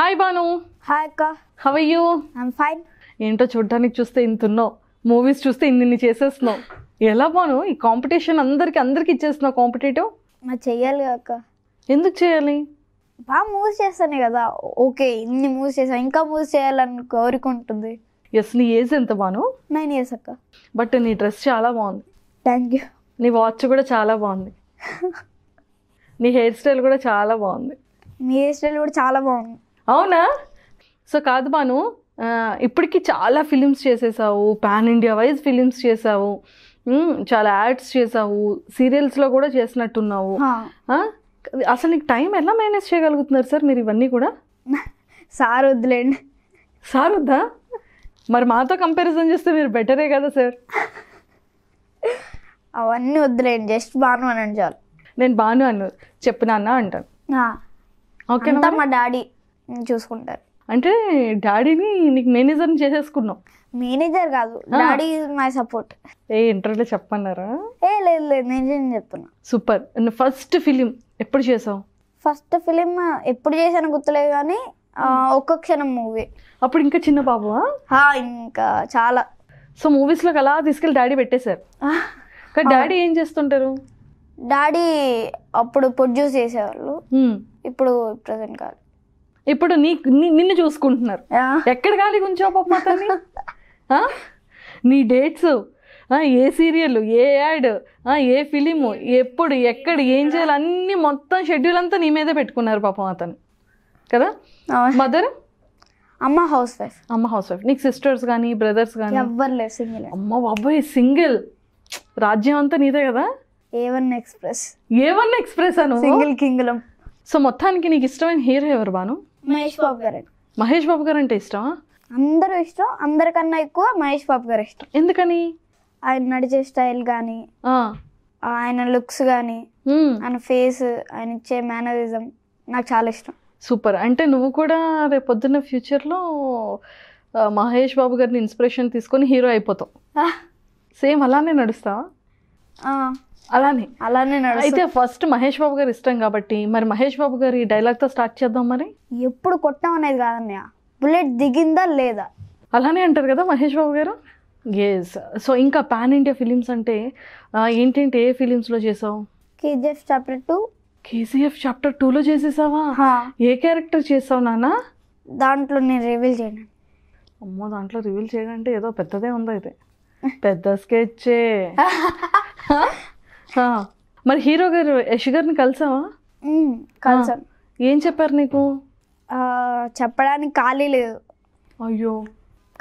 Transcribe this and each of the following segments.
Hi Banu hi అక్క how you I'm fine ఏంటో చూడడానికి చూస్తే ఇంత ఉన్నావు మూవీస్ చూస్తే ఇన్ని చేసేస్తున్నావు ఎలా బాను ఈ కాంపిటీషన్ అందరికి అందరికి ఇచ్చేస్తున్నావు కాంపిటేటివ్ నా చెయ్యాలి అక్క ఎందుకు చేయాలి బాగా మూవ్స్ చేస్తానే కదా ఓకే ఇన్ని మూవ్స్ చేసాను ఇంకా మూవ్స్ చేయాలని కోరిక ఉంటుంది ఎస్ నీ ఏజ్ ఎంత బాను నైన్ ఇయర్స్ అక్క బట్ నీ డ్రెస్ చాలా బాగుంది థ్యాంక్ యూ నీ వాచ్ కూడా చాలా బాగుంది నీ హెయిర్ స్టైల్ కూడా చాలా బాగుంది మీ హెయిర్ స్టైల్ కూడా చాలా బాగుంది అవునా సో కాదు బాను ఇప్పటికీ చాలా ఫిలిమ్స్ చేసేసావు పాన్ ఇండియా వైజ్ ఫిలిమ్స్ చేసావు చాలా యాడ్స్ చేసావు సీరియల్స్లో కూడా చేసినట్టున్నావు అసలు నీకు టైం ఎలా మేనేజ్ చేయగలుగుతున్నారు సార్ మీరు ఇవన్నీ కూడా సార్ వద్దులేండి సార్ వద్దా మరి మాతో కంపారిజన్ చేస్తే మీరు బెటరే కదా సార్ అవన్నీ వద్దులేండి జస్ట్ బాను అని చాలు నేను బాను అను చెప్పినా అంటాను ఓకే మా డాడీ చూసుకుంటారు అంటే డాడీని నీకు మేనేజర్ని చేసేసుకున్నావు మేనేజర్ కాదు డాడీ మై సపోర్ట్ ఏ ఇంటర్వ్యూలో చెప్పన్నారా ఏ లేదు లేదు నేను చెప్తున్నా సూపర్ ఫస్ట్ ఫిలిం ఎప్పుడు చేసావు ఫస్ట్ ఫిలిం ఎప్పుడు చేశాను గుర్తులేదు కానీ ఒక్క క్షణం మూవీ అప్పుడు ఇంకా చిన్న బాబు ఇంకా చాలా సో మూవీస్లోకి అలా తీసుకెళ్ళి డాడీ పెట్టేశారు కానీ డాడీ ఏం చేస్తుంటారు డాడీ అప్పుడు ప్రొడ్యూస్ చేసేవాళ్ళు ఇప్పుడు ప్రజెంట్ కాదు ఇప్పుడు నీ నిన్ను చూసుకుంటున్నారు ఎక్కడ ఖాళీ గుంచావు పాప మాతని నీ డేట్స్ ఏ సీరియల్ ఏ యాడ్ ఏ ఫిలిము ఎప్పుడు ఎక్కడ ఏం చేయాలి అన్ని మొత్తం షెడ్యూల్ అంతా నీ మీదే పెట్టుకున్నారు పాపం అతను కదా మదర్ అమ్మ హౌస్ వైఫ్ అమ్మ హౌస్ వైఫ్ నీకు సిస్టర్స్ కానీ బ్రదర్స్ కానీ ఎవ్వరు లేదు సింగిల్ అమ్మ బాబాయ్ సింగిల్ రాజ్యం అంతా నీదే కదా A one express A one express అను సింగిల్ కింగ్లం సో మొత్తానికి నీకు ఇష్టమైన హీరో ఎవరు బాను మహేష్ బాబు గారు మహేష్ బాబు గారు అంటే ఇష్టమా అందరూ ఇష్టం అందరికన్నా ఎక్కువ మహేష్ బాబు గారు ఇష్టం ఎందుకని ఆయన నడిచే స్టైల్ కానీ ఆయన లుక్స్ కానీ ఆయన ఫేస్ ఆయన ఇచ్చే మేనరిజం నాకు చాలా ఇష్టం సూపర్ అంటే నువ్వు కూడా రేపు పొద్దున్న ఫ్యూచర్లో మహేష్ బాబు గారిని ఇన్స్పిరేషన్ తీసుకొని హీరో అయిపోతావు సేమ్ అలానే నడుస్తావా అలానే అలానే అయితే ఫస్ట్ మహేష్ బాబు గారు ఇష్టం కాబట్టి మరి మహేష్ బాబు గారి డైలాగ్ తో స్టార్ట్ చేద్దాం మరి ఎప్పుడు కొట్టాం అనేది కాదన్నయ్య బుల్లెట్ దిగిందా లేదా అలానే అంటారు కదా మహేష్ బాబు గారు ఎస్ సో ఇంకా పాన్ ఇండియా ఫిలిమ్స్ అంటే ఏంటంటే ఏ లో చేసావు KGF chapter two KGF chapter టూలో చేసేసావా ఏ క్యారెక్టర్ చేసావు నానా దాంట్లో నేను రివీల్ చేయను అమ్మో దాంట్లో రివీల్ చేయాలంటే ఏదో పెద్దదే ఉంది అయితే పెద్ద స్కెచ్ మరి హీరో గారు యష్ గారిని కలిసావా కలిసాం ఏం చెప్పారు నీకు చెప్పడానికి ఖాళీ లేదు అయ్యో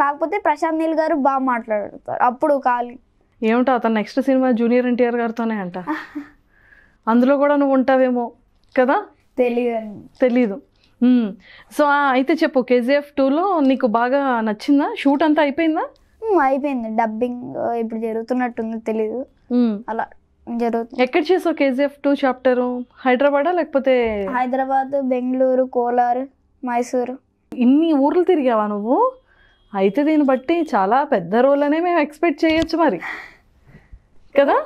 కాకపోతే ప్రశాంత్ నీల్ గారు బాగా మాట్లాడతారు అప్పుడు ఖాళీ ఏమిటో అతను నెక్స్ట్ సినిమా జూనియర్ ఎన్టీఆర్ గారితోనే అంట అందులో కూడా నువ్వు ఉంటావేమో కదా తెలియదు తెలీదు సో అయితే చెప్పు కేజీఎఫ్ టూలో నీకు బాగా నచ్చిందా షూట్ అంతా అయిపోయిందా అయిపోయింది డబ్బింగ్ ఇప్పుడు జరుగుతున్నట్టుంది తెలీదు అలా జరుగుతుంది ఎక్కడ చేసావు కేజీఎఫ్ టూ చాప్టర్ హైదరాబాద్ లేకపోతే హైదరాబాద్ బెంగళూరు కోలార్ మైసూరు ఇన్ని ఊర్లు తిరిగావా నువ్వు అయితే దీన్ని బట్టి చాలా పెద్ద రోల్ అనే మేము ఎక్స్పెక్ట్ చేయొచ్చు మరి కదా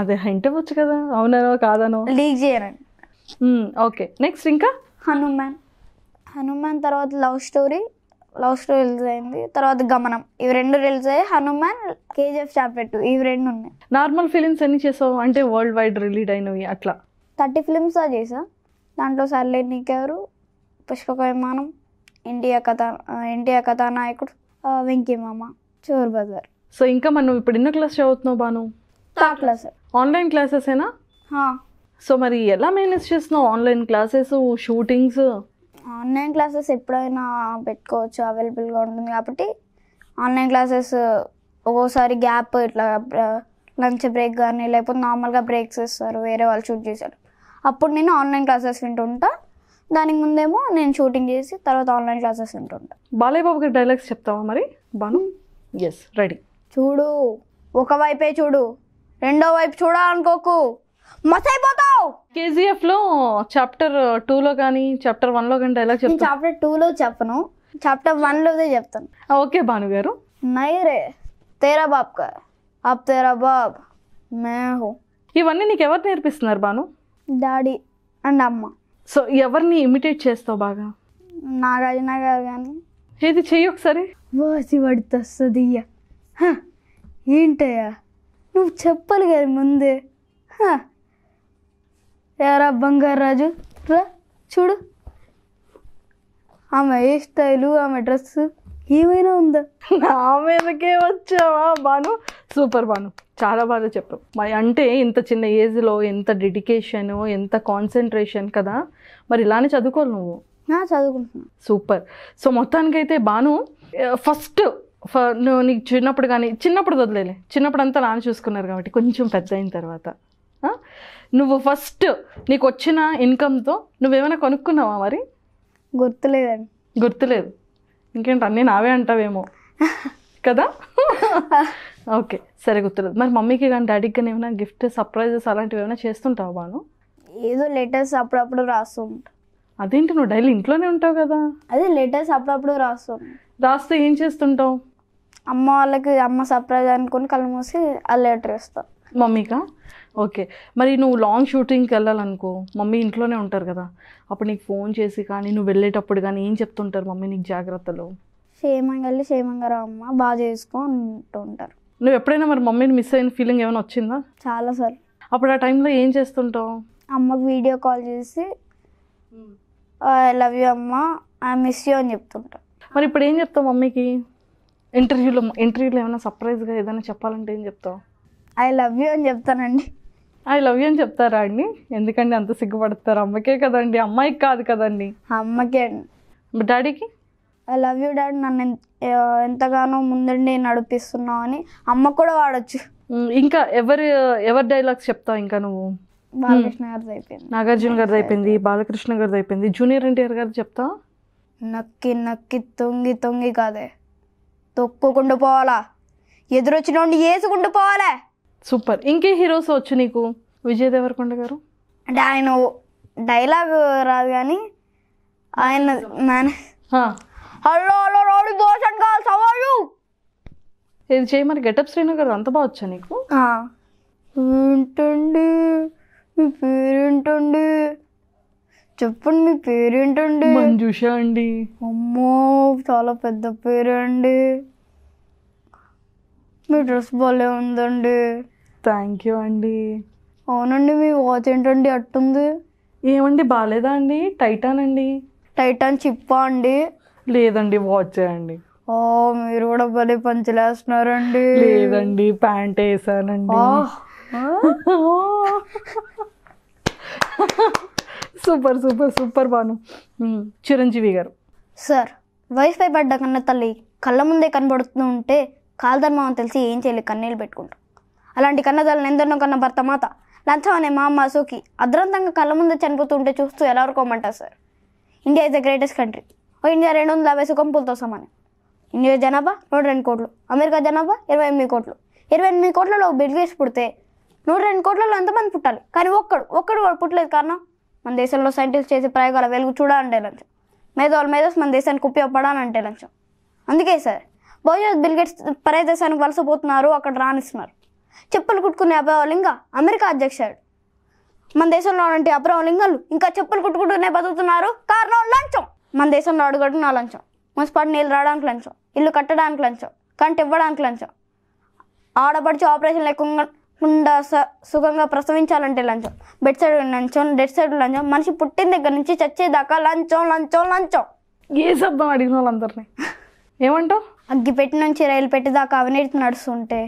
అదే ఇంటి వచ్చు కదా అవునో కాదనో లీక్ చేయనండి ఓకే నెక్స్ట్ ఇంకా హనుమాన్ హనుమాన్ తర్వాత love story love story release అయింది తర్వాత గమనం ఇవి రెండు రిలీజ్ అయ్యి హనుమాన్ కేజీఎఫ్ చాప్టర్ టూ ఇవి రెండు ఉన్నాయి నార్మల్ ఫిలిమ్స్ ఎన్ని చేసావు అంటే వరల్డ్ వైడ్ రిలీజ్ అయినవి అట్లా థర్టీ ఫిలిమ్స్ చేసా దాంట్లో సర్లే నీకెవరు పుష్పక విమానం ఇండియా కథ ఇండియా కథానాయకుడు వెంకీ మామ చోర్ బజార్ సో ఇంకా మనం ఇప్పుడు ఎన్నో క్లాస్ చదువుతున్నావు Banu third class online classes ఏనా సో మరి ఎలా మేనేజ్ చేస్తున్నావు online classes shootings online classes ఎప్పుడైనా పెట్టుకోవచ్చు అవైలబుల్గా ఉంటుంది కాబట్టి ఆన్లైన్ క్లాసెస్ ఒక్కోసారి గ్యాప్ ఇట్లా లంచ్ బ్రేక్ కానీ లేకపోతే నార్మల్గా బ్రేక్స్ ఇస్తారు వేరే వాళ్ళు షూట్ చేశారు అప్పుడు నేను ఆన్లైన్ క్లాసెస్ వింటుంటా దానికి ముందేమో నేను షూటింగ్ చేసి తర్వాత ఆన్లైన్ క్లాసెస్ వింటుంటా బాలయ్య బాబు గారి డైలాగ్స్ చెప్తావా మరి బాను ఎస్ రెడీ చూడు ఒక వైపే చూడు రెండో వైపు చూడాలనుకోకు మస్ అయిపోతావు కేజీఎఫ్ లో చాప్టర్ టూ లో కానీ చాప్టర్ వన్ లో కానీ డైలాగ్ చెప్తాను చాప్టర్ టూలో చెప్పను చాప్టర్ వన్లోదే చెప్తాను ఓకే భానుగారు నై రే తేరా బాబ్ కా అబ్ తేరా బాబ్ మే హూ ఇవన్నీ నీకు ఎవరు నేర్పిస్తున్నారు భాను డాడీ అండ్ అమ్మ సో ఎవరిని ఇమిటేట్ చేస్తావు బాగా నాగార్జున గారు కానీ ఏది చెయ్యి ఒకసారి వాసి పడితే వస్తుంది ఇయ్య హ, ఏంటయ్యా నువ్వు చెప్పాలి కదా ముందే హ ఎరా బంగారు రాజు రా చూడు ఆమె హెయిర్ స్టైలు ఆమె డ్రెస్ ఏమైనా ఉందా నా మీదకే వచ్చావా బాను సూపర్ బాను చాలా బాగా చెప్పావు మరి అంటే ఇంత చిన్న ఏజ్లో ఎంత డెడికేషన్ ఎంత కాన్సన్ట్రేషన్ కదా మరి ఇలానే చదువుకోవాలి నువ్వు చదువుకుంటున్నా సూపర్ సో మొత్తానికైతే బాను ఫస్ట్ నువ్వు నీకు చిన్నప్పుడు కానీ చిన్నప్పుడు వదిలేలే చిన్నప్పుడు అంతా నాన్న చూసుకున్నారు కాబట్టి కొంచెం పెద్ద అయిన తర్వాత నువ్వు ఫస్ట్ నీకు వచ్చిన ఇన్కమ్తో నువ్వేమైనా కొనుక్కున్నావా మరి గుర్తులేదండి గుర్తులేదు ఇంకేంటి అన్నీ నావే అంటావేమో కదా ఓకే సరే గుర్తులేదు మరి మమ్మీకి కానీ డాడీకి కానీ ఏమైనా గిఫ్ట్ సర్ప్రైజెస్ అలాంటివి ఏమైనా చేస్తుంటావు బాను ఏదో లెటర్స్ అప్పుడప్పుడు రాస్తూ ఉంటా అదేంటి నువ్వు డైలీ ఇంట్లోనే ఉంటావు కదా అదే లెటర్స్ అప్పుడప్పుడు రాస్తూ రాస్తే ఏం చేస్తుంటావు అమ్మ వాళ్ళకి అమ్మ సర్ప్రైజ్ అనుకుని కళ్ళు మూసి ఆ లెటర్ ఇస్తాం మమ్మీకా ఓకే మరి నువ్వు లాంగ్ షూటింగ్కి వెళ్ళాలనుకో మమ్మీ ఇంట్లోనే ఉంటారు కదా అప్పుడు నీకు ఫోన్ చేసి కానీ నువ్వు వెళ్ళేటప్పుడు కానీ ఏం చెప్తుంటారు మమ్మీ నీకు జాగ్రత్తలు క్షేమంగా వెళ్ళి క్షేమంగా రా అమ్మ బాగా చేసుకొని ఉంటారు నువ్వు ఎప్పుడైనా మరి మమ్మీని మిస్ అయిన ఫీలింగ్ ఏమైనా వచ్చిందా చాలా సార్ అప్పుడు ఆ టైంలో ఏం చేస్తుంటావు అమ్మకు వీడియో కాల్ చేసి ఐ లవ్ యూ అమ్మ ఐ మిస్ యూ అని చెప్తుంటా మరి ఇప్పుడు ఏం చెప్తావు మమ్మీకి ఇంటర్వ్యూలో ఇంటర్వ్యూలో ఏమైనా సర్ప్రైజ్గా ఏదైనా చెప్పాలంటే ఏం చెప్తావు ఐ లవ్ యూ అని చెప్తానండి ఐ లవ్ యూ అని చెప్తారా అండి ఎందుకండి అంత సిగ్గుపడతారు అమ్మకే కదండి అమ్మాయికి కాదు కదండి అమ్మకే డాడీకి ఐ లవ్ యూ డాడీ నన్ను ఎంతగానో ముందుండి నడిపిస్తున్నావు అని అమ్మ కూడా వాడచ్చు ఇంకా ఎవరు ఎవరి డైలాగ్స్ చెప్తావు ఇంకా నువ్వు బాలకృష్ణ గారిది అయిపోయింది నాగార్జున గారిది అయిపోయింది బాలకృష్ణ గారిది అయిపోయింది జూనియర్ ఎన్టీఆర్ గారు చెప్తా నక్కి నక్కి తొంగి తొంగి కాదే తొక్కుకుంటూ పోవాలా ఎదురొచ్చినోండి వేసుకుంటూ పోవాలే సూపర్ ఇంకే హీరోస్ వచ్చు నీకు విజయ్ దేవరకొండ గారు అంటే ఆయన డైలాగ్ రాదు కానీ ఆయన హలో హలో రోడ్ దోషన్ కాల్ సవాలు ఇది చేయి మరి గెటప్ శ్రీనగర్ అంత బాగా వచ్చా నీకు ఏంటండి మీ పేరేంటండి చెప్పండి మీ పేరేంటండి మంజుషా అండి అమ్మో చాలా పెద్ద పేరు అండి మీ డ్రెస్ భలే ఉందండి థ్యాంక్ యూ అండి అవునండి మీ వాచ్ ఏంటండి అట్టుంది ఏమండి బాగాలేదా అండి టైటాన్ అండి టైటాన్ చిప్పా అండి లేదండి వాచ్ అండి ఓ మీరు కూడా భలే పంచలేస్తున్నారండి లేదండి ప్యాంట్ వేసానండి super super super Bhanu Chiranjeevi గారు సార్ వైఫై పడ్డ కన్న తల్లి కళ్ళ ముందే కనబడుతూ ఉంటే కాలుధర్మం తెలిసి ఏం చేయలేదు కన్నీళ్ళు పెట్టుకుంటాం అలాంటి కన్నదాలను ఎందరినో కన్న భర్త మాత లంచం అనే మా అమ్మ సూకి అద్రంతంగా కళ్ళ ముందు చనిపోతుంటే చూస్తూ ఎలా ఊరుకోమంటారు sir India is the greatest country oh India రెండు వందల యాభై సుఖంపులతో సమానం ఇండియా జనాభా నూట రెండు కోట్లు అమెరికా జనాభా ఇరవై ఎనిమిది కోట్లు ఇరవై ఎనిమిది కోట్లలో బిల్గేస్ పుడితే నూట రెండు కోట్లలో ఎంతమంది పుట్టాలి కానీ ఒక్కడు ఒక్కడు కూడా పుట్టలేదు కారణం మన దేశంలో సైంటిస్ట్ చేసే ప్రయోగాల వెలుగు చూడాలంటే లంచం మేధావులు మేధోస్ మన దేశానికి ఉపయోగపడాలంటే లంచం అందుకే సార్ భవిష్యత్ బిల్గేట్స్ పరే దేశానికి వలసపోతున్నారు అక్కడ రానిస్తున్నారు చెప్పులు కుట్టుకునే అభావలింగ అమెరికా అధ్యక్షుడు మన దేశంలో ఉన్న అభ్రవలింగాలు ఇంకా చెప్పులు కుట్టుకుంటూనే బతుకుతున్నారు కారణం లంచం మన దేశంలో అడుగడుగున లంచం మున్సిపాలిటీ నీళ్ళు రావడానికి లంచం ఇల్లు కట్టడానికి లంచం కంటి ఇవ్వడానికి లంచం ఆడపడిచి ఆపరేషన్ లేకుండా సుఖంగా ప్రసవించాలంటే లంచం బెడ్ సైడ్ లంచం డెడ్ సైడ్ లంచం మనిషి పుట్టిన దగ్గర నుంచి చచ్చేదాకా లంచం లంచం లంచం ఏ శబ్దం అడిగిన వాళ్ళందరినీ ఏమంటావు అగ్గిపెట్టి నుంచి రైలు పెట్టేదాకా అవినీతి నడుస్తుంటే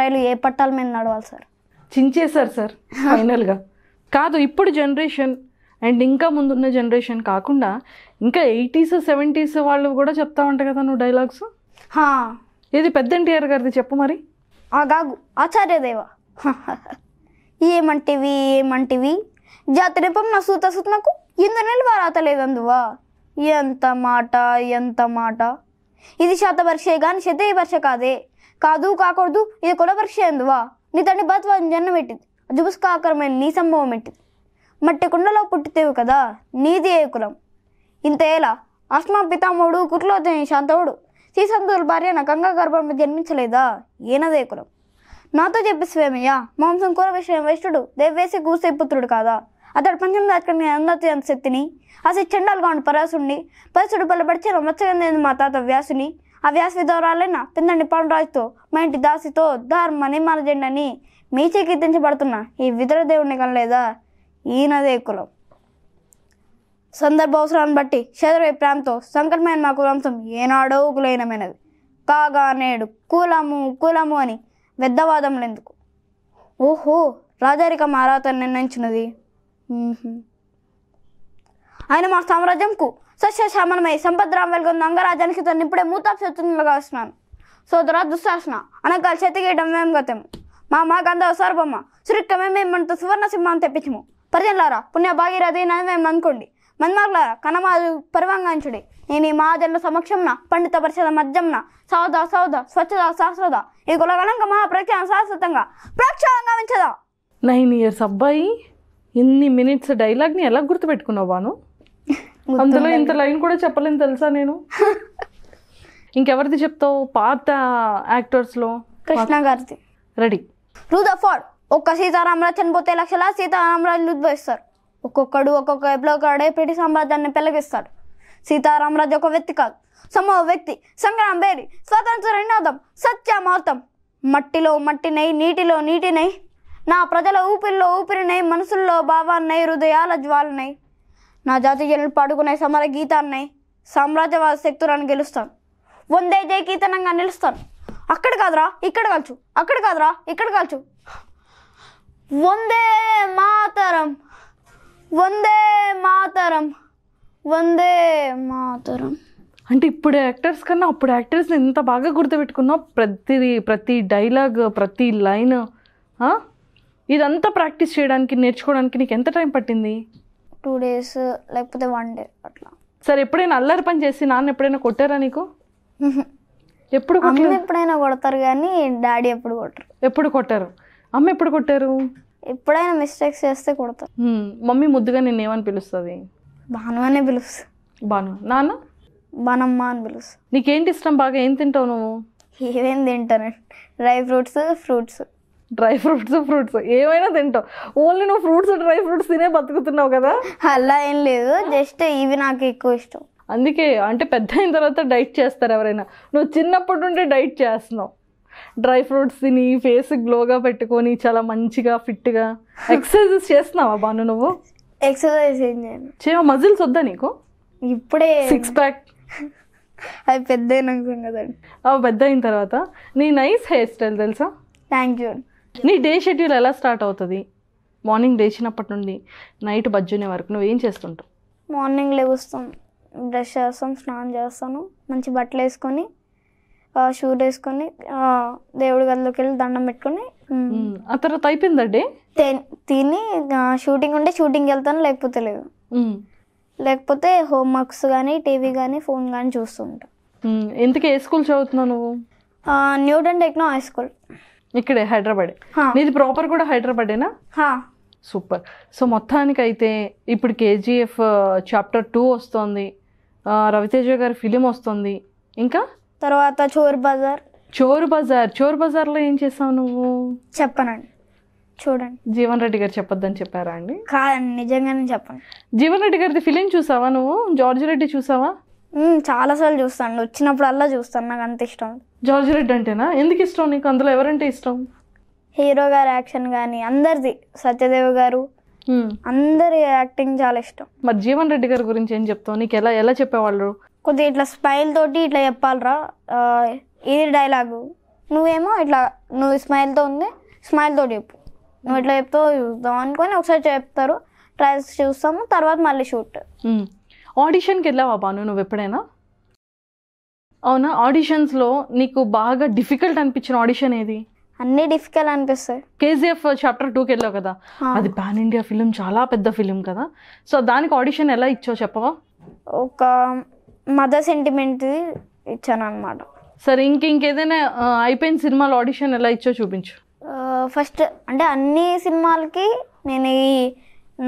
రైలు ఏ పట్టాల మీద నడవాలి సార్ చించేశారు సార్ ఫైనల్గా కాదు ఇప్పుడు జనరేషన్ అండ్ ఇంకా ముందున్న జనరేషన్ కాకుండా ఇంకా ఎయిటీస్ సెవెంటీస్ వాళ్ళు కూడా చెప్తా ఉంటాయి కదా నువ్వు డైలాగ్స్ ఇది పెద్ద ఎన్టీఆర్ గారిది చెప్పు మరి ఆగాగు ఆచార్యదేవ ఏమంటివి ఏమంటివి జాతరేపం నా సూత సూత నాకు ఎందు నెలలు లేదందువా ఎంత మాట ఎంత మాట ఇది శాతవర్షే కానీ శతవర్ష కాదే కాదు కాకూడదు ఇది కుల పరీక్ష ఎందువా నీ తండ్రి బతువాని జన్మ పెట్టింది జుబుస్కాకరమైన నీ సంభవం పెట్టింది మట్టి కుండలో పుట్టితేవు కదా నీది ఏ కులం ఎలా అస్మా పితామోడు కుట్లో శాంతవుడు శ్రీసంతుల భార్య నా గంగా గర్భంలో జన్మించలేదా ఏనదే కులం నాతో చెప్పి స్వేమయ్య మాంసం కూర విషయం వేష్టుడు దేవేసి కూసే పుత్రుడు కాదా అతడు పంచం దాచుకుని అంత శక్తిని అసలు చండాలుగా ఉండి పరాసుండి పరసుడు బలపరిచిన మత్స్యగంధ మా తాత వ్యాసుని ఆ విధవరాలైన పిందండి పాండురాజుతో మా ఇంటి దాసితో ధర్మని మన మీచే కీర్తించబడుతున్న ఈ విధుల దేవుడిని కనలేదా ఈయనదే కులం సందర్భ అవసరాన్ని బట్టి శత్రువై ప్రాంతం సంకటమైన మా కులాంశం ఏనాడో కులైనమైనది కాగా నేడు కులము కులము అని పెద్దవాదములు ఎందుకు ఓహో రాజరిక మారాత నిర్ణయించినది ఆయన మా సామ్రాజ్యంకు సస్యశ్యామలమై సంపద్రాం వెలుగు అంగరాజానికి తను ఇప్పుడే మూతాప్సూచనలుగా వస్తున్నాను సోదర దుశ్శాసన అనగా చేతిగేయడం మేము గతం మా మా గంధ సర్వమ్మ సురిక్తమే మేము మనతో సువర్ణ సింహాన్ని తెప్పించము ప్రజలారా పుణ్య భాగీరథి నన్ను మేము అనుకోండి మన్మార్లారా కనమాజు పరివాంగాంచుడి నేను ఈ మహాజన్ల సమక్షంన పండిత పరిషద మధ్యంన సౌద సౌద స్వచ్ఛద శాశ్వత ఈ కులగణంక మహాప్రఖ్యాన శాశ్వతంగా ప్రక్షాళంగా ఉంచదా నైన్ ఇయర్స్ అబ్బాయి ఇన్ని మినిట్స్ డైలాగ్ని ఎలా గుర్తుపెట్టుకున్నావు బాను అందులో ఇంత లైన్ కూడా చెప్పలేను తెలుసా నేను ఇంకెవరిది చెప్తావు పాత యాక్టర్స్ లో కృష్ణ గారిది రెడీ టూ ద ఫార్ ఒక్క సీతారామరాజు చనిపోతే లక్షల సీతారామరాజులు ఉద్భవిస్తారు ఒక్కొక్కడు ఒక్కొక్క వైపులో ఒకడే ప్రతి సామ్రాజ్యాన్ని పిలగిస్తాడు సీతారామరాజు ఒక వ్యక్తి కాదు సమూహ వ్యక్తి సంగ్రామ బేరి స్వతంత్ర నినాదం సత్యమార్తం మట్టిలో మట్టినై నీటిలో నీటినై నా ప్రజల ఊపిరిలో ఊపిరినై మనసుల్లో భావాన్నై హృదయాల జ్వాలనై నా జాతి జనులు పాడుకునే సమర గీతాన్ని సామ్రాజ్యవాద శక్తులను గెలుస్తాను వందే జై కీర్తనంగా నిలుస్తాను అక్కడ కాదురా ఇక్కడ కాల్చు అక్కడ కాదురా ఇక్కడ కాల్చు వందే మాతరం వందే మాతరం వందే మాతరం అంటే ఇప్పుడు యాక్టర్స్ కన్నా అప్పుడు యాక్టర్స్ ఎంత బాగా గుర్తుపెట్టుకున్నావు ప్రతి ప్రతి డైలాగ్ ప్రతి లైన్ ఇదంతా ప్రాక్టీస్ చేయడానికి నేర్చుకోవడానికి నీకు ఎంత టైం పట్టింది టూ డేస్ లేకపోతే వన్ డే అట్లా సరే ఎప్పుడైనా అల్లరి పని చేసి నాన్న ఎప్పుడైనా కొట్టారా నీకు ఎప్పుడు అమ్మ ఎప్పుడైనా కొడతారు కానీ డాడీ ఎప్పుడు కొట్టరు ఎప్పుడు కొట్టారు అమ్మ ఎప్పుడు కొట్టారు ఎప్పుడైనా మిస్టేక్స్ చేస్తే కొడతారు మమ్మీ ముద్దుగా నేను ఏమని పిలుస్తుంది భాను అనే పిలుస్తా భాను నాన్న బనమ్మ అని పిలుస్తా నీకేంటి ఇష్టం బాగా ఏం తింటావు నువ్వు ఏమేం తింటాను dry fruits fruits dry fruits fruits ఏమైనా తింటావు ఓన్లీ నువ్వు ఫ్రూట్స్ డ్రై ఫ్రూట్స్ తినే బతుకుతున్నావు కదా అలా ఏం లేదు జస్ట్ ఇవి నాకు ఎక్కువ ఇష్టం అందుకే అంటే పెద్ద అయిన తర్వాత డైట్ చేస్తారు ఎవరైనా నువ్వు చిన్నప్పటి నుండి డైట్ చేస్తున్నావు డ్రై ఫ్రూట్స్ తిని ఫేస్ గ్లోగా పెట్టుకొని చాలా మంచిగా ఫిట్గా ఎక్సర్సైజెస్ చేస్తున్నావా బాను నువ్వు ఎక్సర్సైజ్ ఏం చేయను చేయవా మజిల్స్ వద్దా నీకు ఇప్పుడే సిక్స్ ప్యాక్ అది పెద్ద అయినా కదండి అవి పెద్ద అయిన తర్వాత నీ నైస్ హెయిర్ స్టైల్ తెలుసా థ్యాంక్ యూ నీ డే షెడ్యూల్ ఎలా స్టార్ట్ అవుతుంది మార్నింగ్ లేచినప్పటి నుండి నైట్ బజ్జునే వరకు నువ్వు ఏం చేస్తుంటావు మార్నింగ్ లేస్తాం బ్రష్ చేస్తాం స్నానం చేస్తాను మంచి బట్టలు వేసుకొని షూ వేసుకొని దేవుడి గదిలోకి వెళ్ళి దండం పెట్టుకొని ఆ తర్వాత అయిపోయిందండి తిని షూటింగ్ ఉంటే షూటింగ్కి వెళ్తాను లేకపోతే లేదు లేకపోతే హోంవర్క్స్ కానీ టీవీ కానీ ఫోన్ కానీ చూస్తుంటా ఎందుకు ఏ స్కూల్ చదువుతున్నావు నువ్వు న్యూటన్ టెక్నో హై స్కూల్ ఇక్కడే హైదరాబాద్ నీది ప్రాపర్ కూడా హైదరాబాదేనా సూపర్ సో మొత్తానికైతే ఇప్పుడు కేజీఎఫ్ చాప్టర్ టూ వస్తుంది రవితేజ గారి ఫిలిం వస్తుంది ఇంకా తర్వాత చోర్ బజార్ చోరు బజార్ చోరు బజార్లో ఏం చేసావు నువ్వు చెప్పనండి చూడండి జీవన్ రెడ్డి గారు చెప్పొద్దని చెప్పారా అండి కాదండి నిజంగానే చెప్పండి జీవన్ రెడ్డి గారిది ఫిలిం చూసావా నువ్వు జార్జ్ రెడ్డి చూసావా చాలాసార్లు చూస్తాను వచ్చినప్పుడల్లా చూస్తాను నాకు అంత ఇష్టం జార్జ్ రెడ్డి అంటేనా ఎందుకు ఇష్టం నీకు అందులో ఎవరంటే ఇష్టం హీరో గారు యాక్షన్ కానీ అందరిది సత్యదేవ్ గారు అందరి యాక్టింగ్ చాలా ఇష్టం మరి జీవన్ రెడ్డి గారి గురించి ఏం చెప్తావు నీకు ఎలా ఎలా చెప్పేవాళ్ళు కొద్దిగా ఇట్లా స్మైల్ తోటి ఇట్లా చెప్పాలరా ఇది డైలాగు నువ్వేమో ఇట్లా నువ్వు స్మైల్తో ఉంది స్మైల్ తోటి చెప్పు నువ్వు ఇట్లా చెప్తావు చూద్దాం అనుకొని ఒకసారి చెప్తారు ట్రైల్స్ చూస్తాము తర్వాత మళ్ళీ షూట్ ఆడిషన్కి వెళ్ళావా బాను నువ్వు ఎప్పుడైనా అవునా ఆడిషన్స్లో నీకు బాగా డిఫికల్ట్ అనిపించిన ఆడిషన్ ఏది అన్నీ డిఫికల్ట్ అనిపిస్తాయి కేజీఎఫ్ చాప్టర్ టూకి వెళ్ళావు కదా అది పాన్ ఇండియా ఫిలిం చాలా పెద్ద ఫిలిం కదా సో దానికి ఆడిషన్ ఎలా ఇచ్చావు చెప్పవా ఒక మదర్ సెంటిమెంట్ ఇచ్చాను అనమాట సరే ఇంక ఇంకేదైనా అయిపోయిన సినిమాలు ఆడిషన్ ఎలా ఇచ్చో చూపించు ఫస్ట్ అంటే అన్ని సినిమాలకి నేను ఈ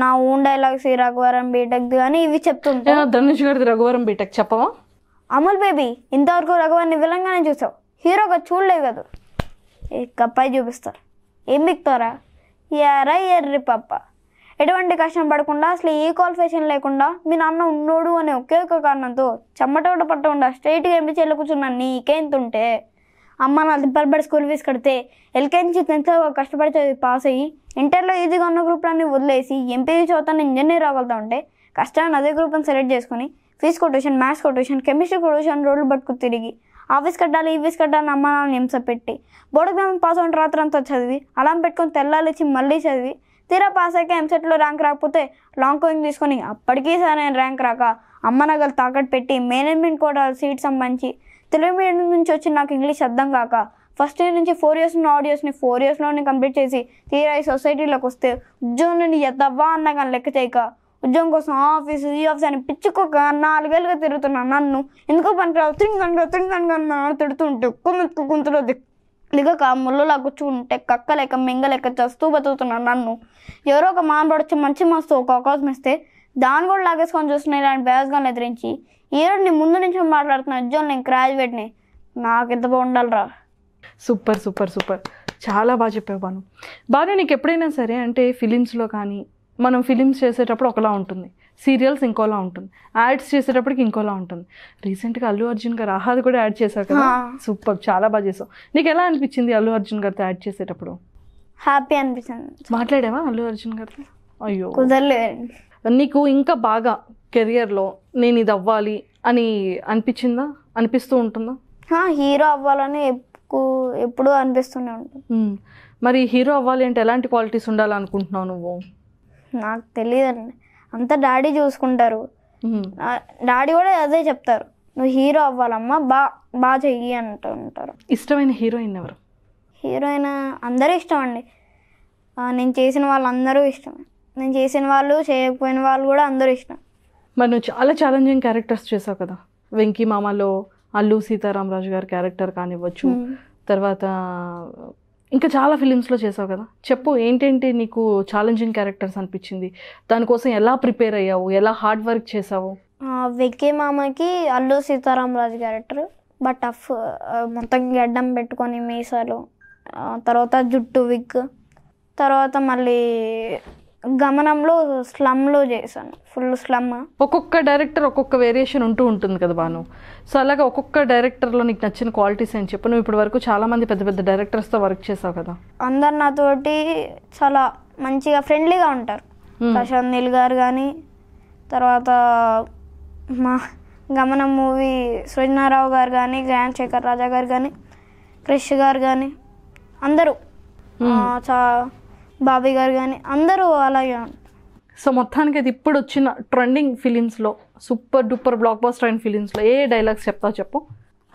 నా ఓన్ డైలాగ్స్ ఈ రఘువరం బీటెక్ కానీ ఇవి చెప్తుంటా ధనుష్ గారిది రఘువరం బీటెక్ చెప్పవా అమూల్ బేబీ ఇంతవరకు రఘువరిని విలంగానే చూసావు హీరోగా చూడలేవు కదా కప్పాయి చూపిస్తారు ఏం బిక్తారా ఎర్ర ఎర్రి పప్ప ఎటువంటి కష్టం పడకుండా అసలు ఏ క్వాలిఫికేషన్ లేకుండా మీ నాన్న ఉన్నోడు అనే ఒకే ఒక కారణంతో చెమ్మటోట పట్టకుండా స్ట్రైట్గా ఎంపీ కూర్చున్నాను కూర్చున్న నీకేంతుంటే అమ్మ నాది పడబడి స్కూల్ ఫీజు కడితే ఎల్కేజీ నుంచి కష్టపడి చదివి పాస్ అయ్యి ఇంటర్లో ఈజీగా ఉన్న గ్రూప్లన్నీ వదిలేసి ఎంపీ చదువుతాను ఇంజనీర్ అవ్వగలుగుతా ఉంటే కష్టాన్ని అదే గ్రూప్ని సెలెక్ట్ చేసుకుని fees quotation maths quotation chemistry quotation రోడ్లు పట్టుకు తిరిగి ఆఫీస్ కట్టాలి ఈ ఫీజు కట్టాలని అమ్మ నాన్న ఎంస పెట్టి బోర్డు గ్రామం పాస్ అవుతున్న రాత్రంతా చదివి అలాం పెట్టుకొని తెల్లాలిచ్చి మళ్ళీ చదివి తీరా పాస్ అయ్యాక ఎంసెట్లో ర్యాంక్ రాకపోతే లాంగ్ కోయింగ్ తీసుకొని అప్పటికీ సరైన ర్యాంక్ రాక అమ్మ నగలు తాకట్టు పెట్టి మేనేజ్మెంట్ కూడా సీట్ సంబంధించి తెలుగు మీడియం నుంచి వచ్చి నాకు ఇంగ్లీష్ అర్థం కాక ఫస్ట్ ఇయర్ నుంచి ఫోర్ ఇయర్స్ ఉన్న ఆడియోస్ని ఫోర్ ఇయర్స్లోనే కంప్లీట్ చేసి తీరా ఈ సొసైటీలోకి వస్తే ఉద్యోగం నుండి ఎద్దవ్వా అన్న కానీ లెక్క చేయక ఉద్యోగం కోసం ఆఫీస్ ఈ ఆఫీస్ అని పిచ్చుకోక నాలుగేళ్ళుగా తిరుగుతున్నా నన్ను ఎందుకో పనికిరావు తింగనగా తింగనగా తిడుతూ ఉంటే ఎక్కువ గుంతలో దిగక ముళ్ళలా కూర్చుంటే కక్కలేక మింగలేక చస్తూ బతుకుతున్నాను నన్ను ఎవరో ఒక మానవుడు మంచి మస్తు ఒక అవకాశం ఇస్తే దాన్ని కూడా లాగేసుకొని చూస్తున్నాయి ఇలాంటి బేస్గా ఎదిరించి ఈరోజు నేను ముందు నుంచి మాట్లాడుతున్నాను ఉద్యోగం నేను గ్రాడ్యుయేట్ని నాకు ఎంత బాగుండాలిరా సూపర్ సూపర్ సూపర్ చాలా బాగా చెప్పావు బాను బాను నీకు ఎప్పుడైనా సరే అంటే ఫిలిమ్స్లో కానీ మనం ఫిలిమ్స్ చేసేటప్పుడు ఒకలా ఉంటుంది సీరియల్స్ ఇంకోలా ఉంటుంది యాడ్స్ చేసేటప్పటికి ఇంకోలా ఉంటుంది రీసెంట్గా అల్లు అర్జున్ గారు ఆహాద్ కూడా యాడ్ చేశారు కదా సూపర్ చాలా బాగా చేసావు నీకు ఎలా అనిపించింది అల్లు అర్జున్ గారితో యాడ్ చేసేటప్పుడు హ్యాపీ అనిపించింది మాట్లాడావా అల్లు అర్జున్ గారితో అయ్యో నీకు ఇంకా బాగా కెరియర్లో నేను ఇది అవ్వాలి అని అనిపించిందా అనిపిస్తూ ఉంటుందా హీరో అవ్వాలని ఎక్కువ ఎప్పుడూ అనిపిస్తూనే ఉంటుంది మరి హీరో అవ్వాలి అంటే ఎలాంటి క్వాలిటీస్ ఉండాలనుకుంటున్నావు నువ్వు నాకు తెలియదండి అంతా డాడీ చూసుకుంటారు డాడీ కూడా అదే చెప్తారు నువ్వు హీరో అవ్వాలమ్మా బా బాగా చెయ్యి అంటూ ఉంటారు ఇష్టమైన హీరోయిన్ ఎవరు హీరోయిన్ అందరూ ఇష్టం అండి నేను చేసిన వాళ్ళందరూ ఇష్టం నేను చేసిన వాళ్ళు చేయకపోయిన వాళ్ళు కూడా అందరూ ఇష్టం మరి నువ్వు చాలా ఛాలెంజింగ్ క్యారెక్టర్స్ చేసావు కదా వెంకీ మామలో అల్లు సీతారామరాజు గారి క్యారెక్టర్ కానివ్వచ్చు hmm. తర్వాత ఇంకా చాలా ఫిలిమ్స్లో చేసావు కదా చెప్పు ఏంటేంటి నీకు ఛాలెంజింగ్ క్యారెక్టర్స్ అనిపించింది దానికోసం ఎలా ప్రిపేర్ అయ్యావు ఎలా హార్డ్ వర్క్ చేసావు వెంకీ మామకి Allu Sitaramaraju character but tough మొత్తం గడ్డం పెట్టుకొని మీసాలు తర్వాత జుట్టు విగ్ తర్వాత మళ్ళీ గమనంలో స్లమ్లో చేశాను ఫుల్ స్లమ్ ఒక్కొక్క డైరెక్టర్ ఒక్కొక్క వేరియేషన్ ఉంటూ ఉంటుంది కదా బాను సో అలాగా ఒక్కొక్క డైరెక్టర్లో నీకు నచ్చిన క్వాలిటీస్ అని చెప్పి నువ్వు ఇప్పటి వరకు చాలామంది పెద్ద పెద్ద డైరెక్టర్స్తో వర్క్ చేసావు కదా అందరు నాతోటి చాలా మంచిగా ఫ్రెండ్లీగా ఉంటారు ప్రశాంత్ నీల్ గారు కానీ తర్వాత మా గమనం మూవీ సృజనారావు గారు కానీ గ్రాండ్ శేఖర్ రాజా గారు కానీ క్రిష్ గారు కానీ అందరూ చా బాబీ గారు కానీ అందరూ అలాగే సో మొత్తానికి అది ఇప్పుడు వచ్చిన ట్రెండింగ్ ఫిలిమ్స్లో సూపర్ డూపర్ బ్లాక్ బస్టర్ అయిన ఫిలిమ్స్లో ఏ డైలాగ్స్ చెప్తావు చెప్పు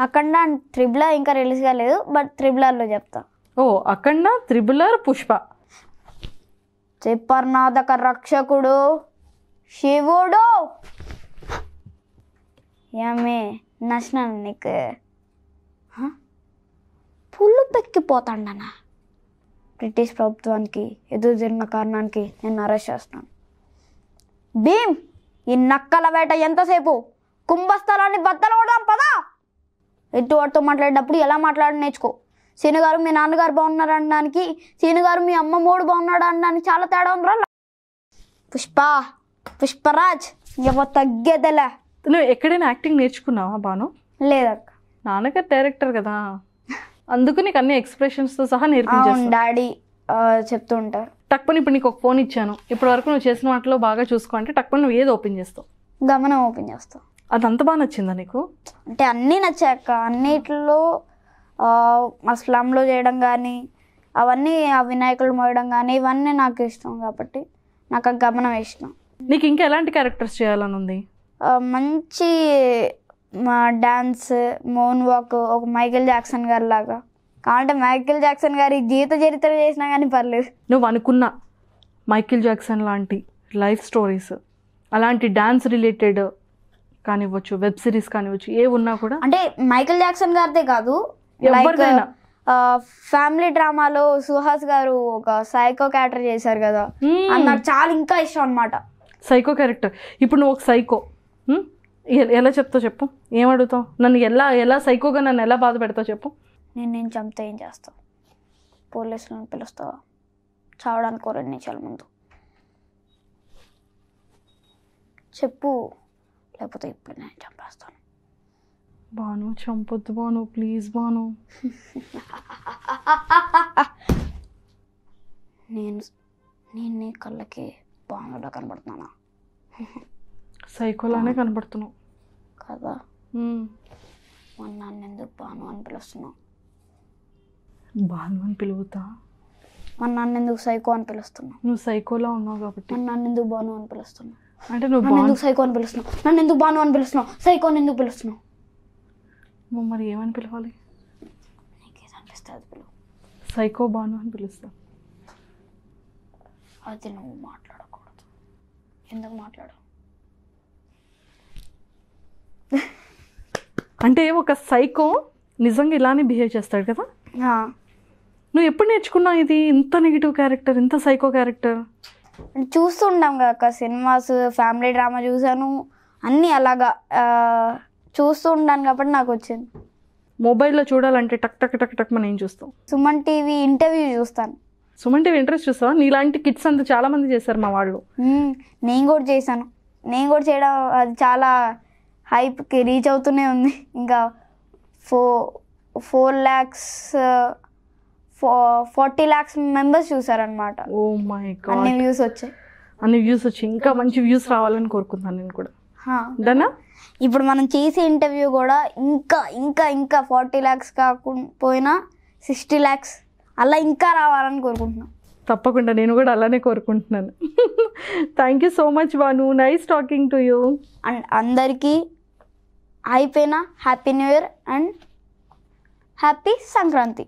అఖండ త్రిబుల ఇంకా రిలీజ్ కాలేదు బట్ త్రిబులర్లో చెప్తా ఓ అఖండ త్రిబులర్ పుష్ప చెప్పర్నాథక రక్షకుడు శివుడు ఏమే నచ్చిన నీకు పుల్లు పెక్కిపోతాండనా బ్రిటిష్ ప్రభుత్వానికి ఎదురు జరిగిన కారణానికి నేను అరెస్ట్ చేస్తున్నాను భీమ్ ఈ నక్కల వేట ఎంతసేపు కుంభస్థలాన్ని బద్దలు కొడదాం పదా ఎటువాడితో మాట్లాడేటప్పుడు ఎలా మాట్లాడి నేర్చుకో సీనుగారు మీ నాన్నగారు బాగున్నారు అనడానికి శీనుగారు మీ అమ్మ మూడు బాగున్నాడు అనడానికి చాలా తేడా ఉందిరా పుష్ప పుష్పరాజ్ ఎవ తగ్గేదలే నువ్వు ఎక్కడైనా యాక్టింగ్ నేర్చుకున్నావా బాను లేదక్క నాన్నగారు డైరెక్టర్ కదా అందుకు నీకు అన్ని ఎక్స్ప్రెషన్స్ తో సహా నేర్పించాను డాడీ చెప్తూ ఉంటారు టక్పని ఇప్పుడు నీకు ఒక ఫోన్ ఇచ్చాను ఇప్పటి వరకు నువ్వు చేసిన వాటిలో బాగా చూసుకో అంటే టక్పని నువ్వు ఏది ఓపెన్ చేస్తావు గమనం ఓపెన్ చేస్తావు అది అంత బాగా నచ్చిందా నీకు అంటే అన్నీ నచ్చాక అన్నిట్లో మా స్లమ్లో చేయడం కానీ అవన్నీ ఆ వినాయకులు మోయడం కానీ ఇవన్నీ నాకు ఇష్టం కాబట్టి నాకు ఆ గమనం ఇష్టం నీకు ఇంకా ఎలాంటి క్యారెక్టర్స్ చేయాలని ఉంది మంచి మా డాన్స్ మోన్ వాక్ ఒక మైకేల్ జాక్సన్ గారి లాగా కావాలంటే మైకేల్ జాక్సన్ గారి జీవిత చరిత్ర చేసినా కానీ పర్లేదు నువ్వు అనుకున్న మైకేల్ జాక్సన్ లాంటి లైఫ్ స్టోరీస్ అలాంటి డాన్స్ రిలేటెడ్ కానివ్వచ్చు వెబ్ సిరీస్ కానివ్వచ్చు ఏ ఉన్నా కూడా అంటే మైకేల్ జాక్సన్ గారిదే కాదు ఫ్యామిలీ డ్రామాలో సుహాస్ గారు ఒక సైకో క్యారెక్టర్ చేశారు కదా నాకు చాలా ఇంకా ఇష్టం అనమాట సైకో క్యారెక్టర్ ఇప్పుడు నువ్వు ఒక సైకో ఎలా చెప్తావు చెప్పు ఏమడుగుతావు నన్ను ఎలా ఎలా సైకోగా నన్ను ఎలా బాధ పెడతావు చెప్పు నేను నేను చంపితే ఏం చేస్తావు పోలీసులను పిలుస్తావా చావడానికి నేను చాలా ముందు చెప్పు లేకపోతే ఇప్పుడు నేను చంపేస్తాను బాను చంపొద్దు బాను ప్లీజ్ బాను నేను నేను నీ కళ్ళకి బాగుండా కనబడుతున్నానా సైకోలానే కనబడుతున్నావు కదా మొన్న నన్ను ఎందుకు భాను అని పిలుస్తున్నావు భాను అని పిలువుతా మొన్న నన్ను ఎందుకు సైకో అని పిలుస్తున్నావు నువ్వు సైకోలో ఉన్నావు కాబట్టి నన్ను ఎందుకు భాను అని పిలుస్తున్నావు అంటే నువ్వు నన్ను ఎందుకు సైకో అని పిలుస్తున్నావు నన్ను ఎందుకు భాను అని పిలుస్తున్నావు సైకో అని ఎందుకు పిలుస్తున్నావు నువ్వు మరి ఏమని పిలవాలి నీకు ఏది అది పిలువు సైకో భాను అని పిలుస్తా అది నువ్వు మాట్లాడకూడదు ఎందుకు మాట్లాడవు అంటే ఒక సైకో నిజంగా ఇలానే బిహేవ్ చేస్తాడు కదా నువ్వు ఎప్పుడు నేర్చుకున్నావు ఇది ఇంత నెగిటివ్ క్యారెక్టర్ ఇంత సైకో క్యారెక్టర్ చూస్తుంటాం కాక సినిమాస్ ఫ్యామిలీ డ్రామా చూసాను అన్నీ అలాగా చూస్తూ ఉంటాను కాబట్టి నాకు వచ్చింది మొబైల్లో చూడాలంటే టక్ టక్ టక్ టక్ మనం ఏం చూస్తాం సుమన్ టీవీ ఇంటర్వ్యూ చూస్తాను సుమన్ టీవీ ఇంట్రెస్ట్ చూస్తావా నీలాంటి కిడ్స్ అంతా చాలా మంది చేశారు మా వాళ్ళు నేను కూడా చేశాను నేను కూడా చేయడం అది చాలా హైప్కి రీచ్ అవుతూనే ఉంది ఇంకా ఫో four lakhs forty lakhs members చూసారనమాట ఓ మై గాడ్ అన్ని వ్యూస్ వచ్చాయి అన్ని వ్యూస్ వచ్చాయి ఇంకా మంచి వ్యూస్ రావాలని కోరుకుంటాను నేను కూడా దానా ఇప్పుడు మనం చేసే ఇంటర్వ్యూ కూడా ఇంకా ఇంకా ఇంకా ఫార్టీ ల్యాక్స్ కాకుండా పోయినా సిక్స్టీ ల్యాక్స్ అలా ఇంకా రావాలని కోరుకుంటున్నాం తప్పకుండా నేను కూడా అలానే కోరుకుంటున్నాను థ్యాంక్ యూ సో మచ్ వాను nice talking to you and అందరికీ అయిపోయిన happy new year and happy Sankranti